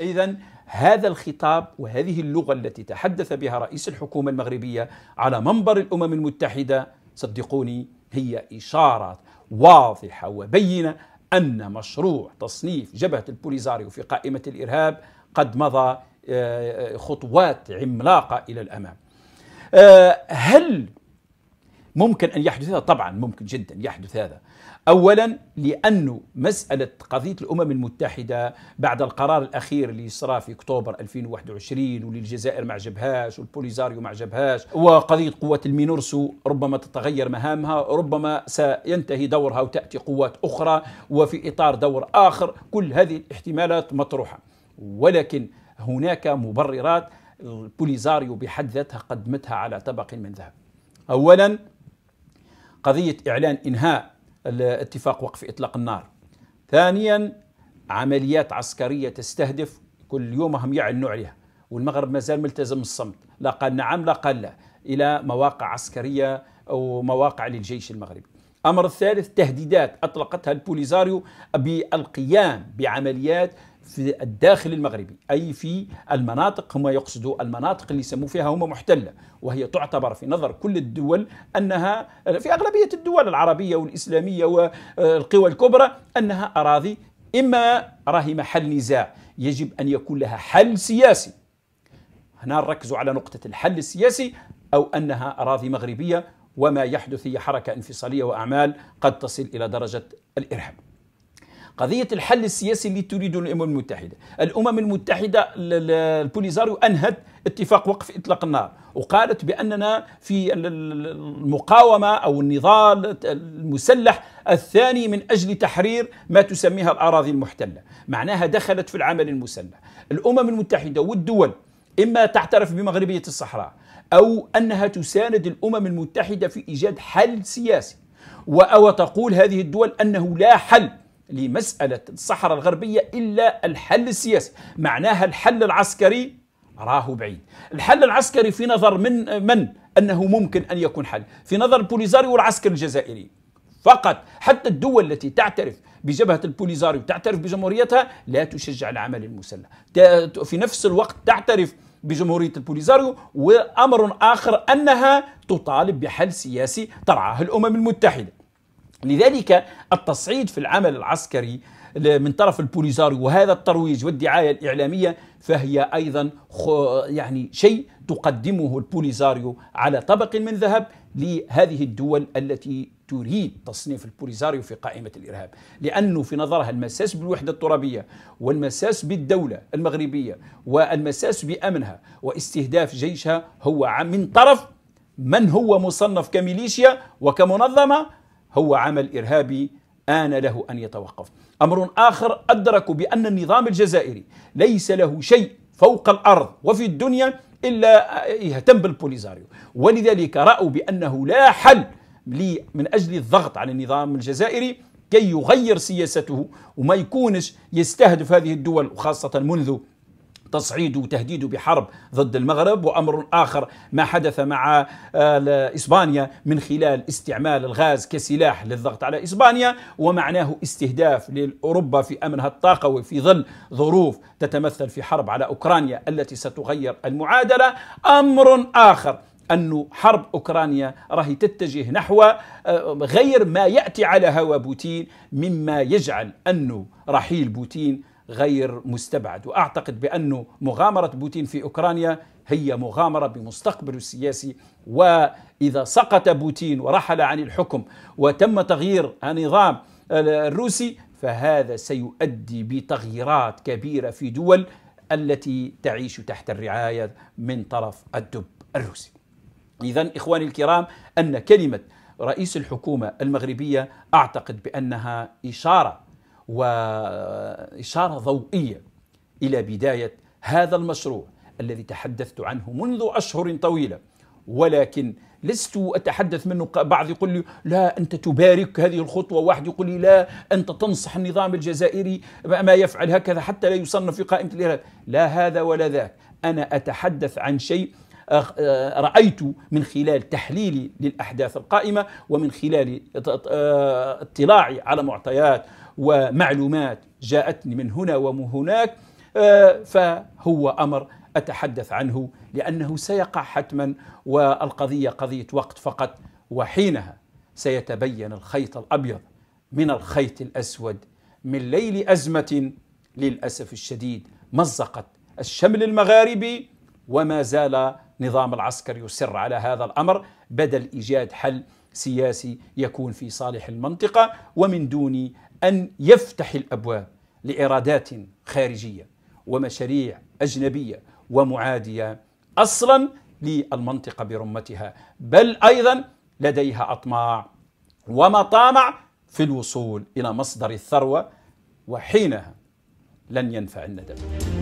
إذا هذا الخطاب وهذه اللغة التي تحدث بها رئيس الحكومة المغربية على منبر الأمم المتحدة صدقوني هي إشارة واضحة وبينة أن مشروع تصنيف جبهة البوليزاريو في قائمة الإرهاب قد مضى آه، خطوات عملاقة إلى الأمام آه، هل ممكن أن يحدث هذا؟ طبعا ممكن جدا يحدث هذا أولا لأنه مسألة قضية الأمم المتحدة بعد القرار الأخير اللي صرا في أكتوبر 2021 وللجزائر ما عجبهاش والبوليزاريو ما عجبهاش وقضية قوة المينورسو ربما تتغير مهامها ربما سينتهي دورها وتأتي قوات أخرى وفي إطار دور آخر كل هذه الاحتمالات مطروحة ولكن هناك مبررات البوليزاريو بحد ذاتها قدمتها على طبق من ذهب أولا قضية إعلان إنهاء الاتفاق وقف إطلاق النار ثانيا عمليات عسكرية تستهدف كل يوم هم يعلنوا عليها والمغرب مازال ملتزم الصمت لا قال نعم لا قال لا إلى مواقع عسكرية أو مواقع للجيش المغربي أمر الثالث تهديدات أطلقتها البوليزاريو بالقيام بعمليات في الداخل المغربي أي في المناطق هم يقصدوا المناطق اللي يسموا فيها هم محتلة وهي تعتبر في نظر كل الدول أنها في أغلبية الدول العربية والإسلامية والقوى الكبرى أنها أراضي إما راهي محل نزاع يجب أن يكون لها حل سياسي هنا نركز على نقطة الحل السياسي أو أنها أراضي مغربية وما يحدث هي حركة انفصالية وأعمال قد تصل إلى درجة الإرهاب قضية الحل السياسي اللي تريده الأمم المتحدة الأمم المتحدة البوليزاريو أنهت اتفاق وقف إطلاق النار وقالت بأننا في المقاومة أو النضال المسلح الثاني من أجل تحرير ما تسميها الأراضي المحتلة معناها دخلت في العمل المسلح الأمم المتحدة والدول إما تعترف بمغربية الصحراء أو أنها تساند الأمم المتحدة في إيجاد حل سياسي وأو تقول هذه الدول أنه لا حل لمسألة الصحراء الغربية إلا الحل السياسي معناها الحل العسكري راه بعيد الحل العسكري في نظر من من أنه ممكن أن يكون حل في نظر البوليزاريو والعسكر الجزائري فقط حتى الدول التي تعترف بجبهة البوليزاريو تعترف بجمهوريتها لا تشجع العمل المسلح في نفس الوقت تعترف بجمهورية البوليزاريو وأمر آخر أنها تطالب بحل سياسي ترعاه الأمم المتحدة لذلك التصعيد في العمل العسكري من طرف البوليزاريو وهذا الترويج والدعاية الإعلامية فهي أيضا يعني شيء تقدمه البوليزاريو على طبق من ذهب لهذه الدول التي تريد تصنيف البوليزاريو في قائمة الإرهاب لأنه في نظرها المساس بالوحدة الترابية والمساس بالدولة المغربية والمساس بأمنها واستهداف جيشها هو من طرف من هو مصنف كميليشيا وكمنظمة هو عمل إرهابي آن له أن يتوقف أمر آخر أدركوا بأن النظام الجزائري ليس له شيء فوق الأرض وفي الدنيا إلا يهتم بالبوليزاريو ولذلك رأوا بأنه لا حل من أجل الضغط على النظام الجزائري كي يغير سياسته وما يكونش يستهدف هذه الدول وخاصة منذ تصعيده وتهديده بحرب ضد المغرب وامر اخر ما حدث مع آه، اسبانيا من خلال استعمال الغاز كسلاح للضغط على اسبانيا ومعناه استهداف لاوروبا في امنها الطاقوي في ظل ظروف تتمثل في حرب على اوكرانيا التي ستغير المعادله امر اخر أن حرب أوكرانيا راهي تتجه نحو آه، غير ما يأتي على هوى بوتين مما يجعل أنه رحيل بوتين غير مستبعد واعتقد بانه مغامره بوتين في اوكرانيا هي مغامره بمستقبله السياسي واذا سقط بوتين ورحل عن الحكم وتم تغيير النظام الروسي فهذا سيؤدي بتغييرات كبيره في دول التي تعيش تحت الرعايه من طرف الدب الروسي. اذا اخواني الكرام ان كلمه رئيس الحكومه المغربيه اعتقد بانها اشاره وإشارة ضوئية إلى بداية هذا المشروع الذي تحدثت عنه منذ أشهر طويلة ولكن لست أتحدث منه بعض يقول لي لا أنت تبارك هذه الخطوة واحد يقول لي لا أنت تنصح النظام الجزائري ما يفعل هكذا حتى لا يصنف في قائمة الإرهاب لا هذا ولا ذاك أنا أتحدث عن شيء آه، رأيت من خلال تحليلي للأحداث القائمة ومن خلال آه، اطلاعي على معطيات ومعلومات جاءتني من هنا ومن هناك آه، فهو امر اتحدث عنه لانه سيقع حتما والقضيه قضيه وقت فقط وحينها سيتبين الخيط الابيض من الخيط الاسود من ليل ازمه للاسف الشديد مزقت الشمل المغاربي وما زال نظام العسكر يصر على هذا الامر بدل ايجاد حل سياسي يكون في صالح المنطقه ومن دون أن يفتح الأبواب لإرادات خارجية ومشاريع أجنبية ومعادية أصلا للمنطقة برمتها بل أيضا لديها أطماع ومطامع في الوصول إلى مصدر الثروة وحينها لن ينفع الندم